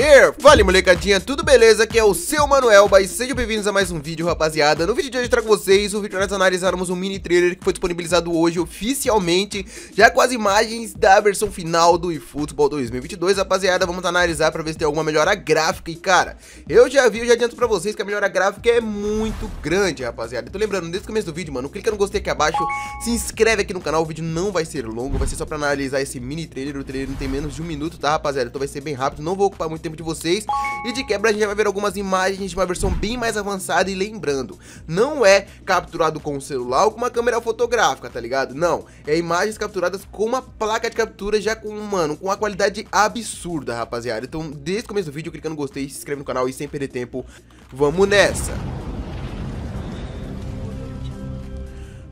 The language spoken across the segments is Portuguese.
Fala fala molecadinha, tudo beleza? Aqui é o seu Manuel, mas sejam bem-vindos a mais um vídeo, rapaziada. No vídeo de hoje eu trago vocês o vídeo nós analisarmos um mini trailer que foi disponibilizado hoje oficialmente, já com as imagens da versão final do eFootball 2022, rapaziada. Vamos analisar para ver se tem alguma melhora gráfica. E cara, eu já vi, eu já adianto para vocês que a melhora gráfica é muito grande, rapaziada. Então lembrando, desde o começo do vídeo, mano, clica no gostei aqui abaixo, se inscreve aqui no canal, o vídeo não vai ser longo, vai ser só para analisar esse mini trailer. O trailer não tem menos de um minuto, tá, rapaziada? Então vai ser bem rápido, não vou ocupar muito tempo tempo de vocês. E de quebra a gente vai ver algumas imagens de uma versão bem mais avançada e lembrando, não é capturado com um celular ou com uma câmera fotográfica, tá ligado? Não, é imagens capturadas com uma placa de captura já com, mano, com uma qualidade absurda, rapaziada. Então, desde o começo do vídeo, clicando no gostei, se inscreve no canal e sem perder tempo, vamos nessa!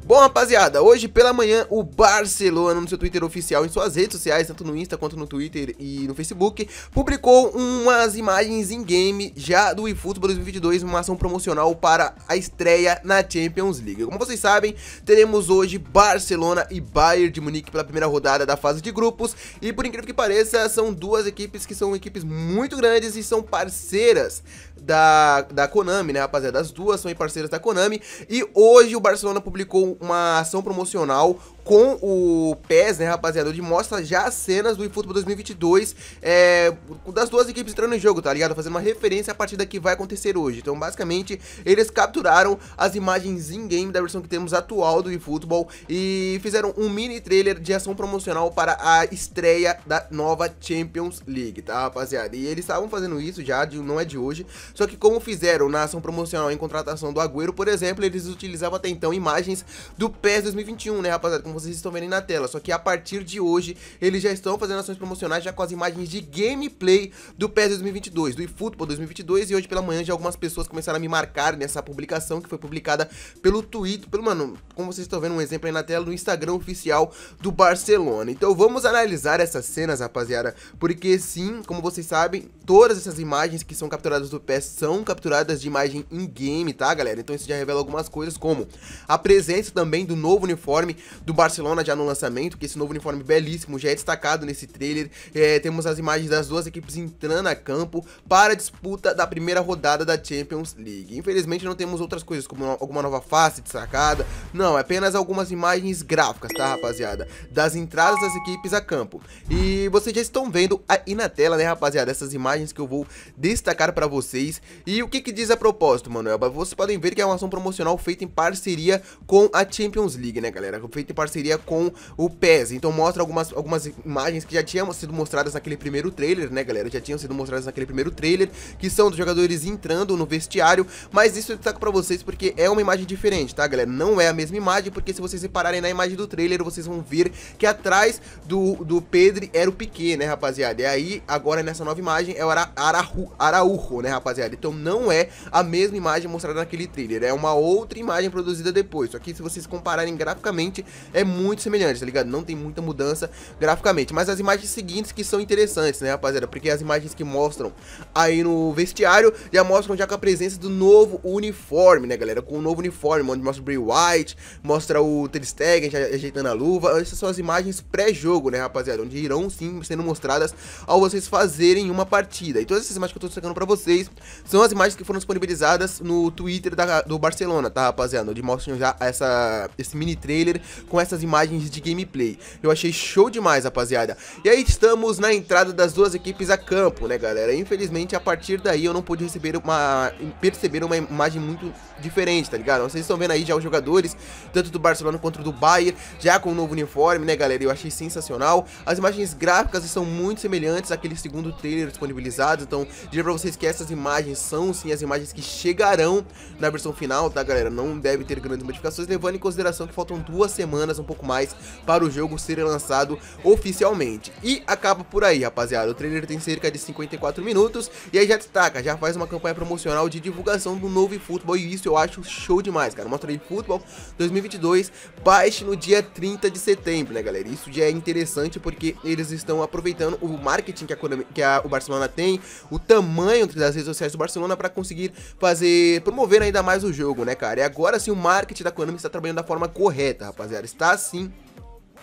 Bom, rapaziada, hoje pela manhã o Barcelona, no seu Twitter oficial, em suas redes sociais, tanto no Insta quanto no Twitter e no Facebook, publicou umas imagens em game já do eFootball 2022, uma ação promocional para a estreia na Champions League. Como vocês sabem, teremos hoje Barcelona e Bayern de Munique pela primeira rodada da fase de grupos e por incrível que pareça, são duas equipes que são equipes muito grandes e são parceiras da, da Konami, né, rapaziada? As duas são parceiras da Konami e hoje o Barcelona publicou uma ação promocional com o PES, né, rapaziada, onde mostra já as cenas do eFootball 2022, é, das duas equipes entrando em jogo, tá ligado? Fazendo uma referência à partida que vai acontecer hoje. Então, basicamente, eles capturaram as imagens in-game da versão que temos atual do eFootball e fizeram um mini trailer de ação promocional para a estreia da nova Champions League, tá, rapaziada? E eles estavam fazendo isso já, de, não é de hoje, só que como fizeram na ação promocional em contratação do Agüero, por exemplo, eles utilizavam até então imagens do PES 2021, né, rapaziada? Como vocês estão vendo aí na tela. Só que a partir de hoje, eles já estão fazendo ações promocionais já com as imagens de gameplay do PES 2022, do eFootball 2022. E hoje pela manhã já algumas pessoas começaram a me marcar nessa publicação que foi publicada pelo Twitter, pelo, mano, como vocês estão vendo um exemplo aí na tela, no Instagram oficial do Barcelona. Então vamos analisar essas cenas, rapaziada, porque sim, como vocês sabem, todas essas imagens que são capturadas do pé são capturadas de imagem in-game, tá, galera? Então isso já revela algumas coisas, como a presença também do novo uniforme do Barcelona já no lançamento, que esse novo uniforme belíssimo já é destacado nesse trailer. É, temos as imagens das duas equipes entrando a campo para a disputa da primeira rodada da Champions League. Infelizmente não temos outras coisas, como alguma nova face destacada, não, é apenas algumas imagens gráficas, tá, rapaziada? Das entradas das equipes a campo. E vocês já estão vendo aí na tela, né, rapaziada, essas imagens mensagens que eu vou destacar para vocês. E o que, que diz a propósito, Manuel? Vocês podem ver que é uma ação promocional feita em parceria com a Champions League, né, galera? Feita em parceria com o PES. Então mostra algumas, algumas imagens que já tinham sido mostradas naquele primeiro trailer, né, galera? Já tinham sido mostradas naquele primeiro trailer, que são dos jogadores entrando no vestiário. Mas isso eu destaco para vocês porque é uma imagem diferente, tá, galera? Não é a mesma imagem, porque se vocês repararem na imagem do trailer, vocês vão ver que atrás do, do Pedro era o Piquet, né, rapaziada? E aí, agora nessa nova imagem, é Rafael Ara, Arahu, Araújo, né, rapaziada? Então não é a mesma imagem mostrada naquele trailer, é uma outra imagem produzida depois. Só que se vocês compararem graficamente, é muito semelhante, tá ligado? Não tem muita mudança graficamente. Mas as imagens seguintes que são interessantes, né, rapaziada? Porque as imagens que mostram aí no vestiário já mostram já com a presença do novo uniforme, né, galera? Com o novo uniforme, onde mostra o Bray White, mostra o Ter Stegen já ajeitando a luva. Essas são as imagens pré-jogo, né, rapaziada? Onde irão sim sendo mostradas ao vocês fazerem uma partida partida. E todas essas imagens que eu tô sacando pra vocês são as imagens que foram disponibilizadas no Twitter da, do Barcelona, tá, rapaziada? Onde mostram já essa, esse mini trailer com essas imagens de gameplay. Eu achei show demais, rapaziada. E aí estamos na entrada das duas equipes a campo, né, galera? Infelizmente, a partir daí eu não pude receber uma, perceber uma imagem muito diferente, tá ligado? Vocês estão vendo aí já os jogadores, tanto do Barcelona quanto do Bayern, já com o um novo uniforme, né, galera? Eu achei sensacional. As imagens gráficas são muito semelhantes àquele segundo trailer disponibilizado renderizados, então diria pra vocês que essas imagens são sim as imagens que chegarão na versão final, tá galera? Não deve ter grandes modificações, levando em consideração que faltam duas semanas, um pouco mais, para o jogo ser lançado oficialmente. E acaba por aí, rapaziada, o trailer tem cerca de 54 minutos, e aí já destaca, já faz uma campanha promocional de divulgação do novo futebol. e isso eu acho show demais, cara. Mostra aí Futebol 2022, baixe no dia 30 de setembro, né galera? Isso já é interessante porque eles estão aproveitando o marketing que a, que a o Barcelona tem, o tamanho das redes sociais do Barcelona para conseguir fazer promover ainda mais o jogo, né, cara? E agora sim o marketing da Konami está trabalhando da forma correta, rapaziada. Está sim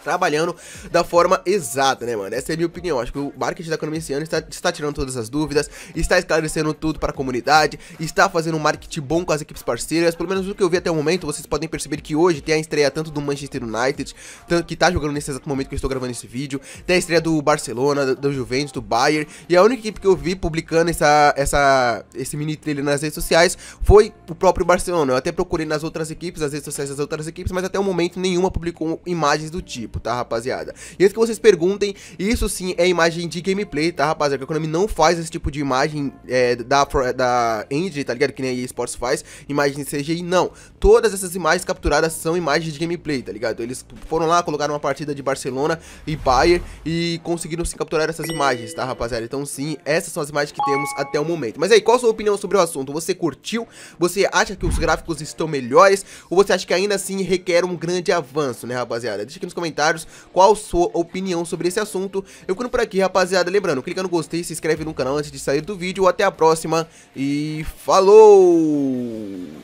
trabalhando da forma exata, né, mano? Essa é a minha opinião. Acho que o marketing da economia esse ano está, está tirando todas as dúvidas, está esclarecendo tudo para a comunidade, está fazendo um marketing bom com as equipes parceiras. Pelo menos o que eu vi até o momento, vocês podem perceber que hoje tem a estreia tanto do Manchester United, que está jogando nesse exato momento que eu estou gravando esse vídeo, tem a estreia do Barcelona, do Juventus, do Bayern, e a única equipe que eu vi publicando essa, essa, esse mini trailer nas redes sociais foi o próprio Barcelona. Eu até procurei nas outras equipes, nas redes sociais das outras equipes, mas até o momento nenhuma publicou imagens do tipo tempo, tá, rapaziada? E antes que vocês perguntem, isso sim é imagem de gameplay, tá, rapaziada? Que a Konami não faz esse tipo de imagem é, da, da Engine, tá ligado? Que nem a Esports faz, imagem de CGI, não. Todas essas imagens capturadas são imagens de gameplay, tá ligado? Eles foram lá, colocaram uma partida de Barcelona e Bayern e conseguiram se capturar essas imagens, tá, rapaziada? Então sim, essas são as imagens que temos até o momento. Mas aí, qual a sua opinião sobre o assunto? Você curtiu? Você acha que os gráficos estão melhores? Ou você acha que ainda assim requer um grande avanço, né, rapaziada? Deixa aqui nos comentários comentários qual sua opinião sobre esse assunto. Eu ficando por aqui, rapaziada. Lembrando, clica no gostei, se inscreve no canal antes de sair do vídeo. Até a próxima e falou!